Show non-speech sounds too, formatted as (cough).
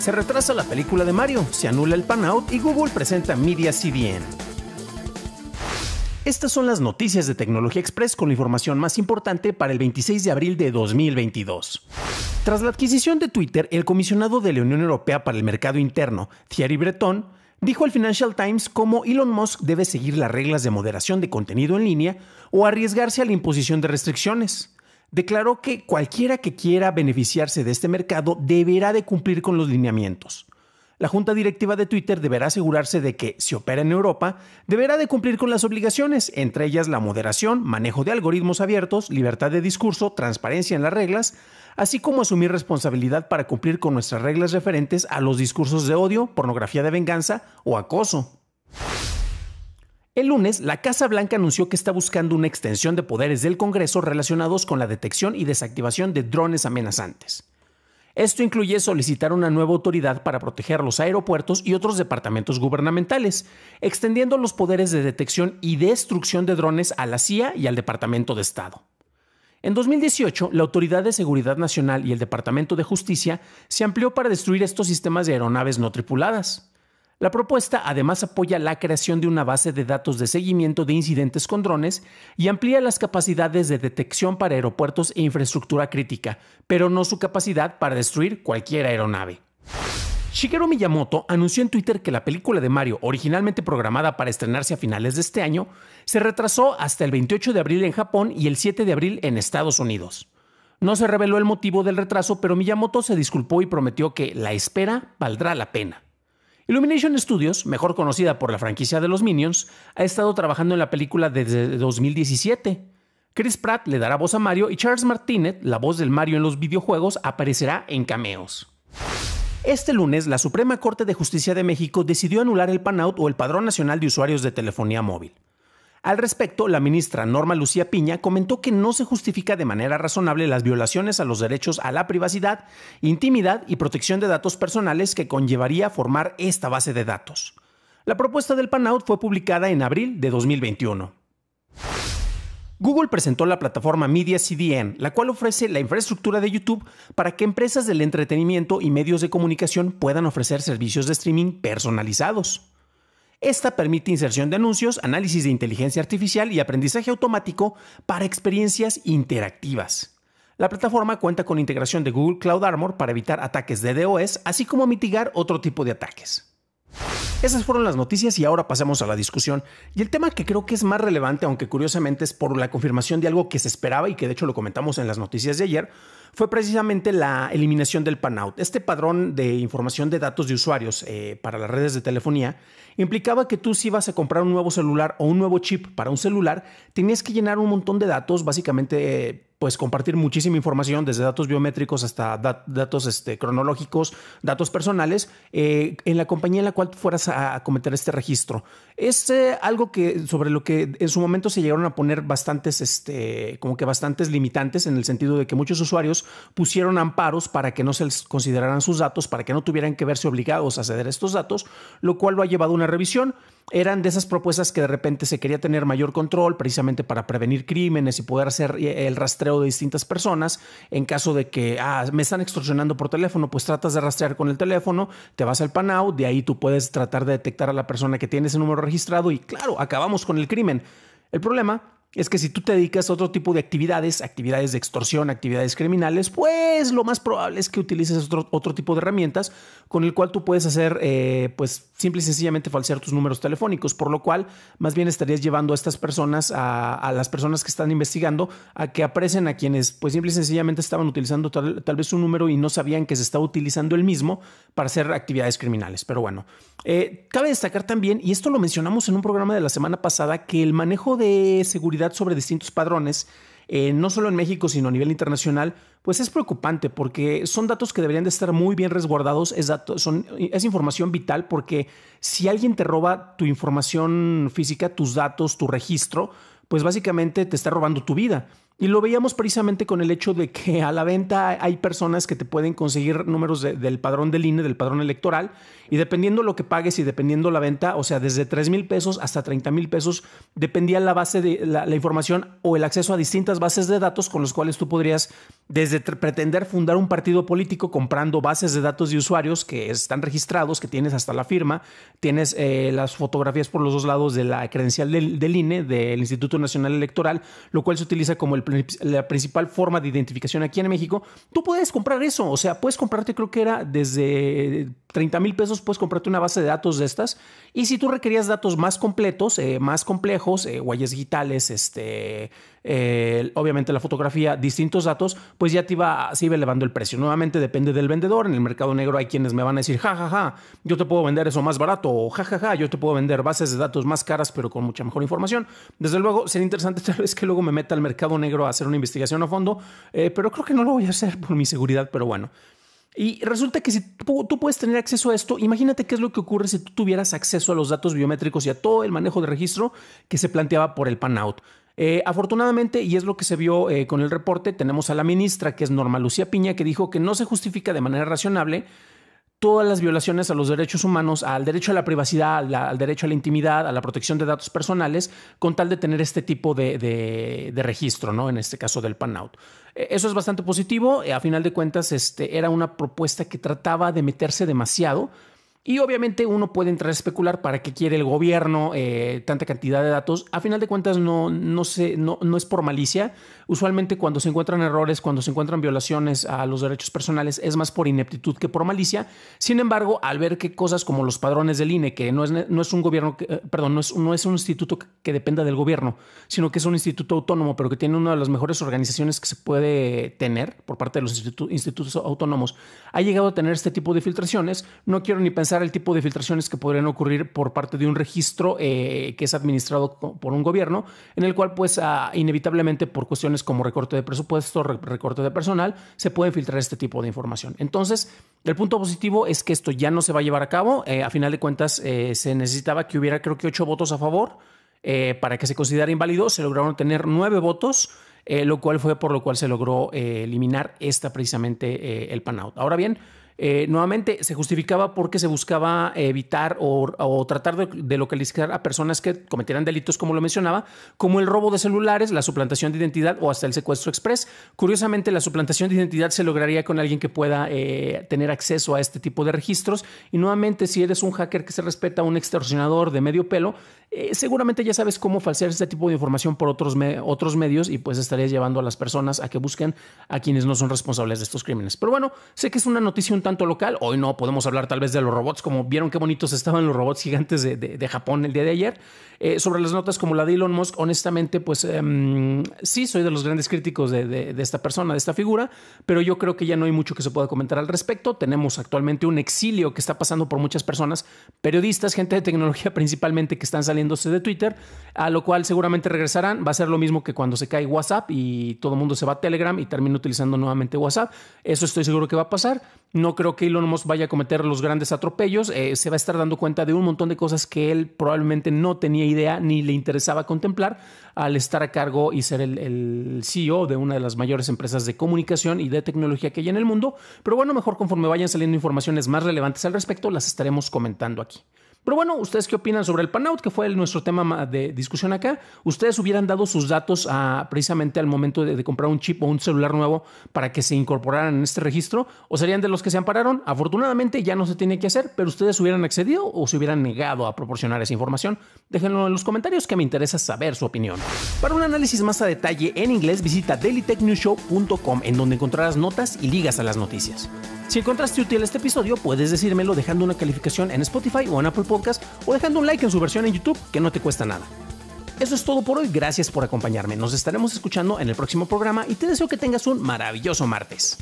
Se retrasa la película de Mario, se anula el pan out y Google presenta Media CDN. Estas son las noticias de Tecnología Express con la información más importante para el 26 de abril de 2022. Tras la adquisición de Twitter, el comisionado de la Unión Europea para el Mercado Interno, Thierry Breton, dijo al Financial Times cómo Elon Musk debe seguir las reglas de moderación de contenido en línea o arriesgarse a la imposición de restricciones declaró que cualquiera que quiera beneficiarse de este mercado deberá de cumplir con los lineamientos. La junta directiva de Twitter deberá asegurarse de que, si opera en Europa, deberá de cumplir con las obligaciones, entre ellas la moderación, manejo de algoritmos abiertos, libertad de discurso, transparencia en las reglas, así como asumir responsabilidad para cumplir con nuestras reglas referentes a los discursos de odio, pornografía de venganza o acoso. El lunes, la Casa Blanca anunció que está buscando una extensión de poderes del Congreso relacionados con la detección y desactivación de drones amenazantes. Esto incluye solicitar una nueva autoridad para proteger los aeropuertos y otros departamentos gubernamentales, extendiendo los poderes de detección y destrucción de drones a la CIA y al Departamento de Estado. En 2018, la Autoridad de Seguridad Nacional y el Departamento de Justicia se amplió para destruir estos sistemas de aeronaves no tripuladas. La propuesta además apoya la creación de una base de datos de seguimiento de incidentes con drones y amplía las capacidades de detección para aeropuertos e infraestructura crítica, pero no su capacidad para destruir cualquier aeronave. Shigeru Miyamoto anunció en Twitter que la película de Mario, originalmente programada para estrenarse a finales de este año, se retrasó hasta el 28 de abril en Japón y el 7 de abril en Estados Unidos. No se reveló el motivo del retraso, pero Miyamoto se disculpó y prometió que la espera valdrá la pena. Illumination Studios, mejor conocida por la franquicia de los Minions, ha estado trabajando en la película desde 2017. Chris Pratt le dará voz a Mario y Charles Martinet, la voz del Mario en los videojuegos, aparecerá en cameos. Este lunes, la Suprema Corte de Justicia de México decidió anular el PANOUT o el Padrón Nacional de Usuarios de Telefonía Móvil. Al respecto, la ministra Norma Lucía Piña comentó que no se justifica de manera razonable las violaciones a los derechos a la privacidad, intimidad y protección de datos personales que conllevaría formar esta base de datos. La propuesta del PANOUT fue publicada en abril de 2021. Google presentó la plataforma Media CDN, la cual ofrece la infraestructura de YouTube para que empresas del entretenimiento y medios de comunicación puedan ofrecer servicios de streaming personalizados. Esta permite inserción de anuncios, análisis de inteligencia artificial y aprendizaje automático para experiencias interactivas. La plataforma cuenta con integración de Google Cloud Armor para evitar ataques de DOS, así como mitigar otro tipo de ataques. Esas fueron las noticias y ahora pasemos a la discusión. Y el tema que creo que es más relevante, aunque curiosamente es por la confirmación de algo que se esperaba y que de hecho lo comentamos en las noticias de ayer, fue precisamente la eliminación del out Este padrón de información de datos de usuarios eh, para las redes de telefonía implicaba que tú si ibas a comprar un nuevo celular o un nuevo chip para un celular, tenías que llenar un montón de datos, básicamente... Eh, pues compartir muchísima información desde datos biométricos hasta datos este, cronológicos, datos personales, eh, en la compañía en la cual fueras a, cometer este registro. Es eh, algo que sobre lo que en su momento se llegaron a poner bastantes, este, como que bastantes limitantes en el sentido de que muchos usuarios pusieron amparos para que no se les consideraran sus datos, para que no tuvieran que verse obligados a ceder estos datos, lo cual lo ha llevado a una revisión eran de esas propuestas que de repente se quería tener mayor control precisamente para prevenir crímenes y poder hacer eh, el rastreo de distintas personas. En caso de que ah, me están extorsionando por teléfono, pues tratas de rastrear con el teléfono, te vas al out, de ahí tú puedes tratar de detectar a la persona que tiene ese número registrado y claro, acabamos con el crimen. El problema es que si tú te dedicas a otro tipo de actividades, actividades de extorsión, actividades criminales, pues lo más probable es que utilices otro, tipo de herramientas con el cual tú puedes hacer, eh, pues simple y sencillamente falsear tus números telefónicos, por lo cual más bien estarías llevando a estas personas, a, las personas que están investigando, a que aprecen a quienes, pues simple y sencillamente estaban utilizando tal, vez un número y no sabían que se estaba utilizando el mismo para hacer actividades criminales. Pero bueno, eh, cabe destacar también, y esto lo mencionamos en un programa de la semana pasada, que el manejo de seguridad sobre distintos padrones, eh, no solo en México, sino a nivel internacional, pues es preocupante porque son datos que deberían de estar muy bien resguardados, es, son, es información vital porque si alguien te roba tu información física, tus datos, tu registro, pues básicamente te está robando tu vida. Y lo veíamos precisamente con el hecho de que a la venta hay personas que te pueden conseguir números del padrón del INE, del padrón electoral, y dependiendo lo que pagues y dependiendo la venta, o sea, desde 3 mil pesos hasta 30 mil pesos, dependía la base de la, información o el acceso a distintas bases de datos con los cuales tú podrías desde pretender fundar un partido político comprando bases de datos de usuarios que están registrados, que tienes hasta la firma, tienes eh, las fotografías por los dos lados de la credencial del, INE, del Instituto Nacional Electoral, lo cual se utiliza como la principal forma de identificación aquí en México, tú puedes comprar eso, o sea, puedes comprarte, creo que era desde 30 mil pesos, puedes comprarte una base de datos de estas, y si tú requerías datos más completos, eh, más complejos, guayas eh, huellas digitales, este obviamente la fotografía, distintos datos, pues ya te iba, se iba elevando el precio. Nuevamente depende del vendedor. En el mercado negro hay quienes me van a decir, ja ja, ja, yo te puedo vender eso más barato, o ja ja, yo te puedo vender bases de datos más caras, pero con mucha mejor información. Desde luego, sería interesante (laughs) tal vez que luego me meta al mercado negro a hacer una investigación a fondo, eh, pero creo que no lo voy a hacer por mi seguridad, pero bueno. Y resulta que si tú, puedes tener acceso a esto, imagínate qué es lo que ocurre si tú tuvieras acceso a los datos biométricos y a todo el manejo de registro que se planteaba por el pan out. Eh, afortunadamente, y es lo que se vio eh, con el reporte, tenemos a la ministra, que es Norma Lucía Piña, que dijo que no se justifica de manera razonable todas las violaciones a los derechos humanos, al derecho a la privacidad, al, derecho a la intimidad, a la protección de datos personales, con tal de tener este tipo de, de, de registro, ¿no? En este caso del pan-out. Eh, eso es bastante positivo. A final de cuentas, este, era una propuesta que trataba de meterse demasiado y obviamente uno puede entrar a especular para qué quiere el gobierno eh, tanta cantidad de datos. A final de cuentas no, no, sé no, no es por malicia. Usualmente cuando se encuentran errores, cuando se encuentran violaciones a los derechos personales, es más por ineptitud que por malicia. Sin embargo, al ver que cosas como los padrones del INE, que no es, no es un gobierno, eh, perdón, no es, un instituto que dependa del gobierno, sino que es un instituto autónomo, pero que tiene una de las mejores organizaciones que se puede tener por parte de los institutos autónomos, ha llegado a tener este tipo de filtraciones. No quiero ni pensar el tipo de filtraciones que podrían ocurrir por parte de un registro eh, que es administrado por un gobierno, en el cual pues ah, inevitablemente por cuestiones como recorte de presupuesto, recorte de personal, se puede filtrar este tipo de información. Entonces, el punto positivo es que esto ya no se va a llevar a cabo. Eh, a final de cuentas, eh, se necesitaba que hubiera creo que ocho votos a favor para que se considerara inválido. Se lograron tener nueve votos. lo cual fue por lo cual se logró eliminar esta precisamente el pan out. Ahora bien, eh, nuevamente se justificaba porque se buscaba evitar o, tratar de, localizar a personas que cometieran delitos, como lo mencionaba, como el robo de celulares, la suplantación de identidad o hasta el secuestro express. Curiosamente, la suplantación de identidad se lograría con alguien que pueda eh, tener acceso a este tipo de registros. Y nuevamente, si eres un hacker que se respeta, un extorsionador de medio pelo, eh, seguramente ya sabes cómo falsear este tipo de información por otros, otros medios y pues estarías llevando a las personas a que busquen a quienes no son responsables de estos crímenes. Pero bueno, sé que es una noticia un tanto local. Hoy no podemos hablar tal vez de los robots, como vieron qué bonitos estaban los robots gigantes de, de, Japón el día de ayer. Eh, sobre las notas como la de Elon Musk, honestamente, pues em, sí, soy de los grandes críticos de, de esta persona, de esta figura, pero yo creo que ya no hay mucho que se pueda comentar al respecto. Tenemos actualmente un exilio que está pasando por muchas personas, periodistas, gente de tecnología (laughs) principalmente que están saliendo de Twitter, a lo cual seguramente regresarán. Va a ser lo mismo que cuando se cae WhatsApp y todo el mundo se va a Telegram y termina utilizando nuevamente WhatsApp. Eso estoy seguro que va a pasar. No creo que Elon Musk vaya a cometer los grandes atropellos. Eh, se va a estar dando cuenta de un montón de cosas que él probablemente no tenía idea ni le interesaba contemplar al estar a cargo y ser el CEO de una de las mayores empresas de comunicación y de tecnología que hay en el mundo. Pero bueno, mejor conforme vayan saliendo informaciones más relevantes al respecto, las estaremos comentando aquí. Pero bueno, ¿ustedes qué opinan sobre el panout? Que fue el, nuestro tema de discusión acá. ¿Ustedes hubieran dado sus datos precisamente al momento de, de, comprar un chip o un celular nuevo para que se incorporaran en este registro? ¿O serían de los que se ampararon? Afortunadamente ya no se tiene que hacer, pero ¿ustedes hubieran accedido o se hubieran negado a proporcionar esa información? Déjenlo en los comentarios que me interesa saber su opinión. Para un análisis más a detalle en inglés, visita dailytechnewshow.com en donde encontrarás notas y ligas a las noticias. Si encontraste útil este episodio, puedes decírmelo dejando una calificación en Spotify o en Apple Podcast o dejando un like en su versión en YouTube, que no te cuesta nada. Eso es todo por hoy, gracias por acompañarme. Nos estaremos escuchando en el próximo programa y te deseo que tengas un maravilloso martes.